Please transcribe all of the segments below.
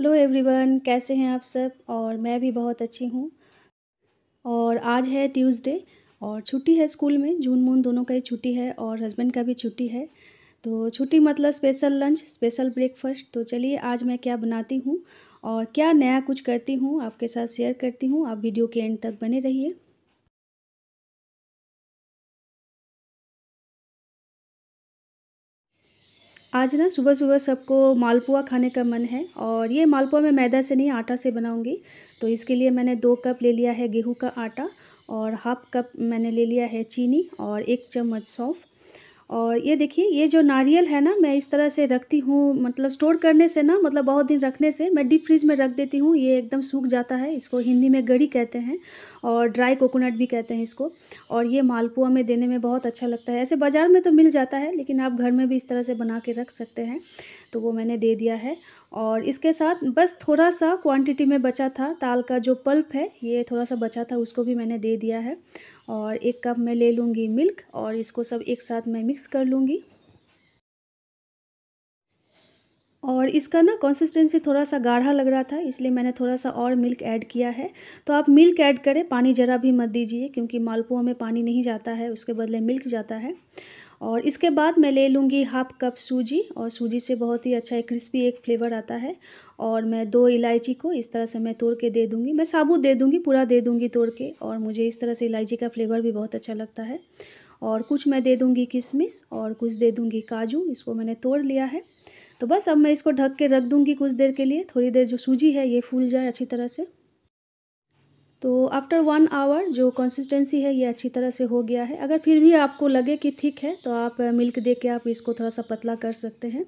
hello everyone कैसे हैं आप सब और मैं भी बहुत अच्छी हूँ और आज है ट्यूसडे और छुट्टी है स्कूल में जून मून दोनों का ही छुट्टी है और हस्बैंड का भी छुट्टी है तो छुट्टी मतलब स्पेशल लंच स्पेशल ब्रेकफास्ट तो चलिए आज मैं क्या बनाती हूँ और क्या नया कुछ करती हूँ आपके साथ शेयर करती हूँ आप वीडियो के एंड तक बने रहिए आज ना सुबह सुबह सबको मालपुआ खाने का मन है और ये मालपुआ मैं मैदा से नहीं आटा से बनाऊंगी तो इसके लिए मैंने दो कप ले लिया है गेहूं का आटा और हाफ कप मैंने ले लिया है चीनी और एक चम्मच सौंफ और ये देखिए ये जो नारियल है ना मैं इस तरह से रखती हूँ मतलब स्टोर करने से ना मतलब बहुत दिन रखने से मैं डीप फ्रिज में रख देती हूँ ये एकदम सूख जाता है इसको हिंदी में गड़ी कहते हैं और ड्राई कोकोनट भी कहते हैं इसको और ये मालपुआ में देने में बहुत अच्छा लगता है ऐसे बाज़ार में तो मिल जाता है लेकिन आप घर में भी इस तरह से बना के रख सकते हैं तो वो मैंने दे दिया है और इसके साथ बस थोड़ा सा क्वांटिटी में बचा था ताल का जो पल्प है ये थोड़ा सा बचा था उसको भी मैंने दे दिया है और एक कप मैं ले लूँगी मिल्क और इसको सब एक साथ मैं मिक्स कर लूँगी और इसका ना कंसिस्टेंसी थोड़ा सा गाढ़ा लग रहा था इसलिए मैंने थोड़ा सा और मिल्क ऐड किया है तो आप मिल्क ऐड करें पानी ज़रा भी मत दीजिए क्योंकि मालपुआ में पानी नहीं जाता है उसके बदले मिल्क जाता है और इसके बाद मैं ले लूँगी हाफ कप सूजी और सूजी से बहुत ही अच्छा एक क्रिस्पी एक फ्लेवर आता है और मैं दो इलायची को इस तरह से मैं तोड़ के दे दूँगी मैं साबुत दे दूँगी पूरा दे दूँगी तोड़ के और मुझे इस तरह से इलायची का फ्लेवर भी बहुत अच्छा लगता है और कुछ मैं दे दूँगी किशमिश और कुछ दे दूँगी काजू इसको मैंने तोड़ लिया है तो बस अब मैं इसको ढक के रख दूँगी कुछ देर के लिए थोड़ी देर जो सूजी है ये फूल जाए अच्छी तरह से तो आफ्टर वन आवर जो कंसिस्टेंसी है ये अच्छी तरह से हो गया है अगर फिर भी आपको लगे कि थिक है तो आप मिल्क दे के आप इसको थोड़ा सा पतला कर सकते हैं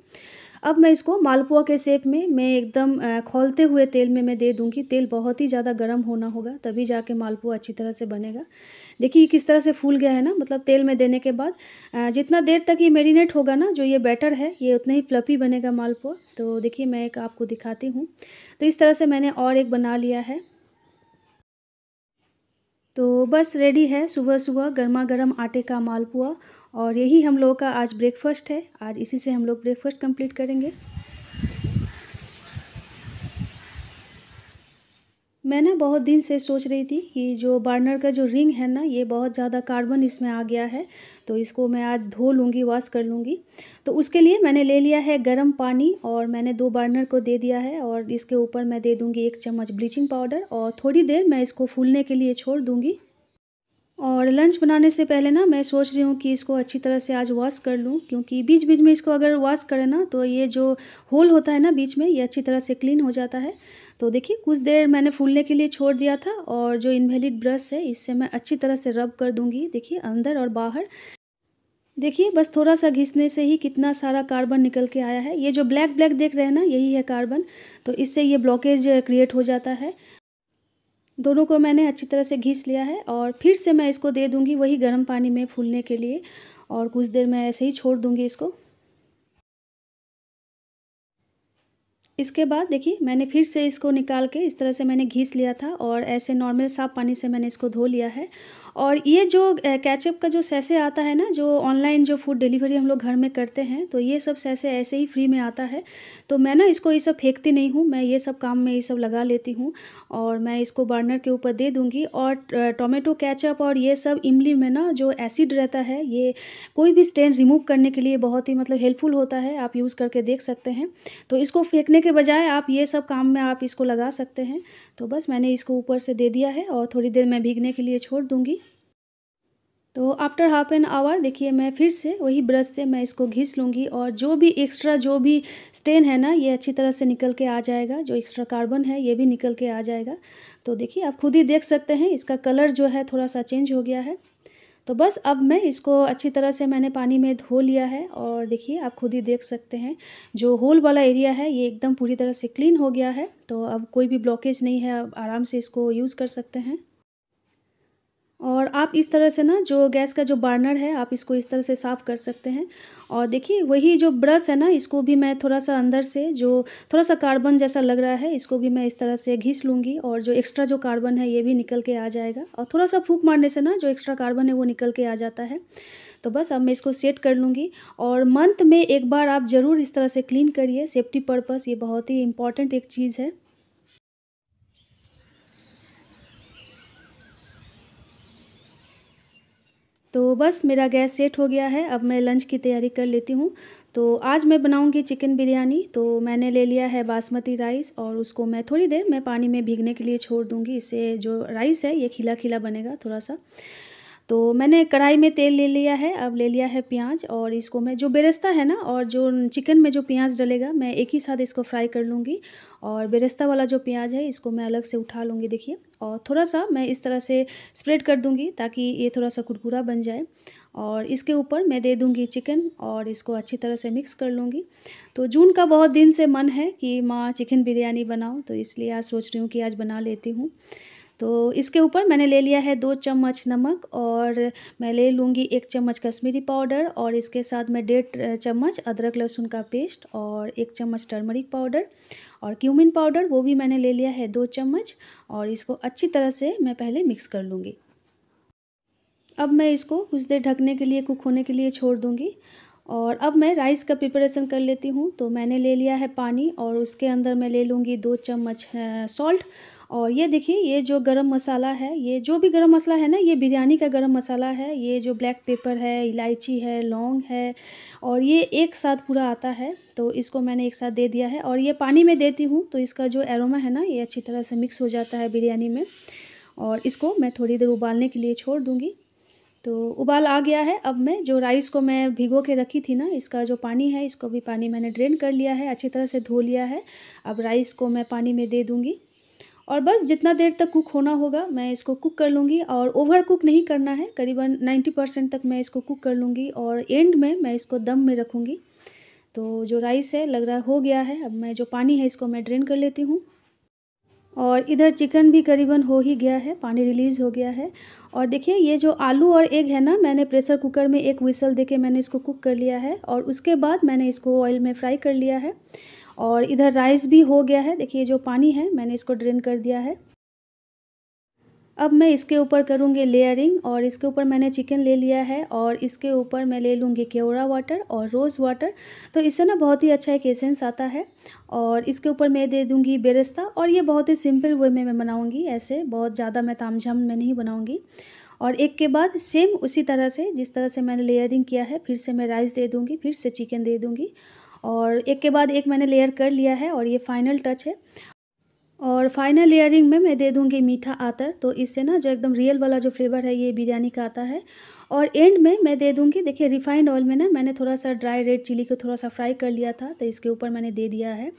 अब मैं इसको मालपुआ के सेप में मैं एकदम खोलते हुए तेल में मैं दे दूंगी तेल बहुत ही ज़्यादा गर्म होना होगा तभी जाके मालपुआ अच्छी तरह से बनेगा देखिए किस तरह से फूल गया है ना मतलब तेल में देने के बाद जितना देर तक ये मेरीनेट होगा ना जो ये बैटर है ये उतना ही फ्लफ़ी बनेगा मालपुआ तो देखिए मैं एक आपको दिखाती हूँ तो इस तरह से मैंने और एक बना लिया है तो बस रेडी है सुबह सुबह गर्मा गर्म आटे का मालपुआ और यही हम लोगों का आज ब्रेकफास्ट है आज इसी से हम लोग ब्रेकफास्ट कंप्लीट करेंगे मैं ना बहुत दिन से सोच रही थी कि जो बर्नर का जो रिंग है ना ये बहुत ज़्यादा कार्बन इसमें आ गया है तो इसको मैं आज धो लूँगी वॉश कर लूँगी तो उसके लिए मैंने ले लिया है गर्म पानी और मैंने दो बर्नर को दे दिया है और इसके ऊपर मैं दे दूँगी एक चम्मच ब्लीचिंग पाउडर और थोड़ी देर मैं इसको फूलने के लिए छोड़ दूँगी और लंच बनाने से पहले ना मैं सोच रही हूँ कि इसको अच्छी तरह से आज वॉश कर लूँ क्योंकि बीच बीच में इसको अगर वॉश करें ना तो ये जो होल होता है ना बीच में ये अच्छी तरह से क्लीन हो जाता है तो देखिए कुछ देर मैंने फूलने के लिए छोड़ दिया था और जो इनवेलिड ब्रश है इससे मैं अच्छी तरह से रब कर दूंगी देखिए अंदर और बाहर देखिए बस थोड़ा सा घिसने से ही कितना सारा कार्बन निकल के आया है ये जो ब्लैक ब्लैक देख रहे हैं ना यही है कार्बन तो इससे ये ब्लॉकेज क्रिएट हो जाता है दोनों को मैंने अच्छी तरह से घिस लिया है और फिर से मैं इसको दे दूँगी वही गर्म पानी में फूलने के लिए और कुछ देर मैं ऐसे ही छोड़ दूँगी इसको इसके बाद देखिए मैंने फिर से इसको निकाल के इस तरह से मैंने घीस लिया था और ऐसे नॉर्मल साफ़ पानी से मैंने इसको धो लिया है और ये जो कैचअप का जो सैसे आता है ना जो ऑनलाइन जो फूड डिलीवरी हम लोग घर में करते हैं तो ये सब सैसे ऐसे ही फ्री में आता है तो मैं ना इसको ये सब फेंकती नहीं हूँ मैं ये सब काम में ये सब लगा लेती हूँ और मैं इसको बर्नर के ऊपर दे दूँगी और टोमेटो कैचअप और ये सब इमली में ना जो एसिड रहता है ये कोई भी स्टेन रिमूव करने के लिए बहुत ही मतलब हेल्पफुल होता है आप यूज़ करके देख सकते हैं तो इसको फेंकने के बजाय आप ये सब काम में आप इसको लगा सकते हैं तो बस मैंने इसको ऊपर से दे दिया है और थोड़ी देर मैं भीगने के लिए छोड़ दूँगी तो आफ्टर हाफ एन आवर देखिए मैं फिर से वही ब्रश से मैं इसको घिस लूँगी और जो भी एक्स्ट्रा जो भी स्टेन है ना ये अच्छी तरह से निकल के आ जाएगा जो एक्स्ट्रा कार्बन है ये भी निकल के आ जाएगा तो देखिए आप खुद ही देख सकते हैं इसका कलर जो है थोड़ा सा चेंज हो गया है तो बस अब मैं इसको अच्छी तरह से मैंने पानी में धो लिया है और देखिए आप खुद ही देख सकते हैं जो होल वाला एरिया है ये एकदम पूरी तरह से क्लीन हो गया है तो अब कोई भी ब्लॉकेज नहीं है आप आराम से इसको यूज़ कर सकते हैं और आप इस तरह से ना जो गैस का जो बर्नर है आप इसको इस तरह से साफ़ कर सकते हैं और देखिए वही जो ब्रश है ना इसको भी मैं थोड़ा सा अंदर से जो थोड़ा सा कार्बन जैसा लग रहा है इसको भी मैं इस तरह से घिस लूँगी और जो एक्स्ट्रा जो कार्बन है ये भी निकल के आ जाएगा और थोड़ा सा फूक मारने से ना जो एक्स्ट्रा कार्बन है वो निकल के आ जाता है तो बस अब मैं इसको सेट कर लूँगी और मंथ में एक बार आप ज़रूर इस तरह से क्लीन करिए सेफ्टी पर्पज़ ये बहुत ही इंपॉर्टेंट एक चीज़ है तो बस मेरा गैस सेट हो गया है अब मैं लंच की तैयारी कर लेती हूँ तो आज मैं बनाऊँगी चिकन बिरयानी तो मैंने ले लिया है बासमती राइस और उसको मैं थोड़ी देर मैं पानी में भीगने के लिए छोड़ दूँगी इससे जो राइस है ये खिला खिला बनेगा थोड़ा सा तो मैंने कढ़ाई में तेल ले लिया है अब ले लिया है प्याज और इसको मैं जो बेरस्ता है ना और जो चिकन में जो प्याज डलेगा मैं एक ही साथ इसको फ्राई कर लूँगी और बेरस्ता वाला जो प्याज है इसको मैं अलग से उठा लूँगी देखिए और थोड़ा सा मैं इस तरह से स्प्रेड कर दूँगी ताकि ये थोड़ा सा कुरकुरा बन जाए और इसके ऊपर मैं दे दूँगी चिकन और इसको अच्छी तरह से मिक्स कर लूँगी तो जून का बहुत दिन से मन है कि माँ चिकन बिरयानी बनाओ तो इसलिए आज सोच रही हूँ कि आज बना लेती हूँ तो इसके ऊपर मैंने ले लिया है दो चम्मच नमक और मैं ले लूँगी एक चम्मच कश्मीरी पाउडर और इसके साथ मैं डेढ़ चम्मच अदरक लहसुन का पेस्ट और एक चम्मच टर्मरिक पाउडर और क्यूमिन पाउडर वो भी मैंने ले लिया है दो चम्मच और इसको अच्छी तरह से मैं पहले मिक्स कर लूँगी अब मैं इसको कुछ देर ढकने के लिए कुक होने के लिए छोड़ दूँगी और अब मैं राइस का प्रिपरेशन कर लेती हूँ तो मैंने ले लिया है पानी और उसके अंदर मैं ले लूँगी दो चम्मच सॉल्ट और ये देखिए ये जो गरम मसाला है ये जो भी गरम मसाला है ना ये बिरयानी का गरम मसाला है ये जो ब्लैक पेपर है इलायची है लौंग है और ये एक साथ पूरा आता है तो इसको मैंने एक साथ दे दिया है और ये पानी में देती हूँ तो इसका जो एरोमा है ना ये अच्छी तरह से मिक्स हो जाता है बिरयानी में और इसको मैं थोड़ी देर उबालने के लिए छोड़ दूँगी तो उबाल आ गया है अब मैं जो राइस को मैं भिगो के रखी थी ना इसका जो पानी है इसको भी पानी मैंने ड्रेन कर लिया है अच्छी तरह से धो लिया है अब राइस को मैं पानी में दे दूँगी और बस जितना देर तक कुक होना होगा मैं इसको कुक कर लूँगी और ओवर कुक नहीं करना है करीबन नाइन्टी परसेंट तक मैं इसको कुक कर लूँगी और एंड में मैं इसको दम में रखूँगी तो जो राइस है लग रहा हो गया है अब मैं जो पानी है इसको मैं ड्रेन कर लेती हूँ और इधर चिकन भी करीबन हो ही गया है पानी रिलीज़ हो गया है और देखिए ये जो आलू और एग है ना मैंने प्रेशर कुकर में एक विसल देके मैंने इसको कुक कर लिया है और उसके बाद मैंने इसको ऑयल में फ्राई कर लिया है और इधर राइस भी हो गया है देखिए जो पानी है मैंने इसको ड्रेन कर दिया है अब मैं इसके ऊपर करूँगी लेयरिंग और इसके ऊपर मैंने चिकन ले लिया है और इसके ऊपर मैं ले लूँगी केवड़ा वाटर और रोज़ वाटर तो इससे ना बहुत ही अच्छा एक एसेंस आता है और इसके ऊपर मैं दे दूँगी बेरस्ता और ये बहुत ही सिंपल वे में मैं बनाऊँगी ऐसे बहुत ज़्यादा मैं तामझाम में नहीं बनाऊँगी और एक के बाद सेम उसी तरह से जिस तरह से मैंने लेयरिंग किया है फिर से मैं राइस दे दूँगी फिर से चिकन दे दूँगी और एक के बाद एक मैंने लेयर कर लिया है और ये फाइनल टच है और फाइनल लेयरिंग में मैं दे दूंगी मीठा आतर तो इससे ना जो एकदम रियल वाला जो फ्लेवर है ये बिरयानी का आता है और एंड में मैं दे दूंगी देखिए रिफाइंड ऑयल में ना मैंने थोड़ा सा ड्राई रेड चिली को थोड़ा सा फ्राई कर लिया था तो इसके ऊपर मैंने दे दिया है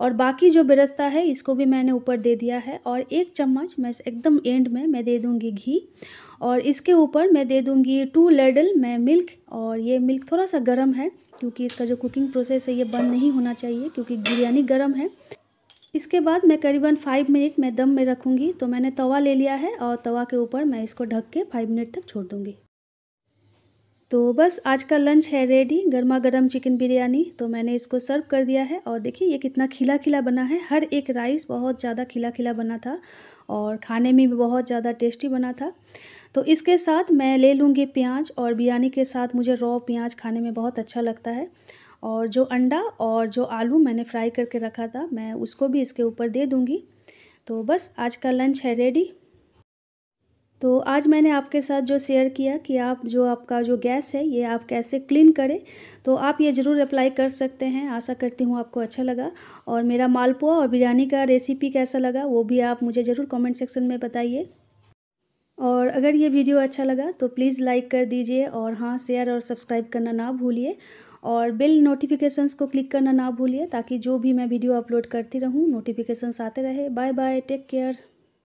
और बाकी जो बिरस्ता है इसको भी मैंने ऊपर दे दिया है और एक चम्मच मैं एकदम एंड में मैं दे दूँगी घी और इसके ऊपर मैं दे दूंगी टू लेडल मैं मिल्क और ये मिल्क थोड़ा सा गर्म है क्योंकि इसका जो कुकिंग प्रोसेस है ये बंद नहीं होना चाहिए क्योंकि बिरयानी गर्म है इसके बाद मैं करीबन फाइव मिनट मैं दम में रखूँगी तो मैंने तवा ले लिया है और तवा के ऊपर मैं इसको ढक के फाइव मिनट तक छोड़ दूँगी तो बस आज का लंच है रेडी गर्मा गर्म चिकन बिरयानी तो मैंने इसको सर्व कर दिया है और देखिए ये कितना खिला खिला बना है हर एक राइस बहुत ज़्यादा खिला खिला बना था और खाने में भी बहुत ज़्यादा टेस्टी बना था तो इसके साथ मैं ले लूँगी प्याज और बिरयानी के साथ मुझे रॉ प्याज खाने में बहुत अच्छा लगता है और जो अंडा और जो आलू मैंने फ्राई करके रखा था मैं उसको भी इसके ऊपर दे दूँगी तो बस आज का लंच है रेडी तो आज मैंने आपके साथ जो शेयर किया कि आप जो आपका जो गैस है ये आप कैसे क्लीन करें तो आप ये ज़रूर अप्लाई कर सकते हैं आशा करती हूँ आपको अच्छा लगा और मेरा मालपुआ और बिरयानी का रेसिपी कैसा लगा वो भी आप मुझे ज़रूर कमेंट सेक्शन में बताइए और अगर ये वीडियो अच्छा लगा तो प्लीज़ लाइक कर दीजिए और हाँ शेयर और सब्सक्राइब करना ना भूलिए और बिल नोटिफिकेशंस को क्लिक करना ना भूलिए ताकि जो भी मैं वीडियो अपलोड करती रहूँ नोटिफिकेशंस आते रहे बाय बाय टेक केयर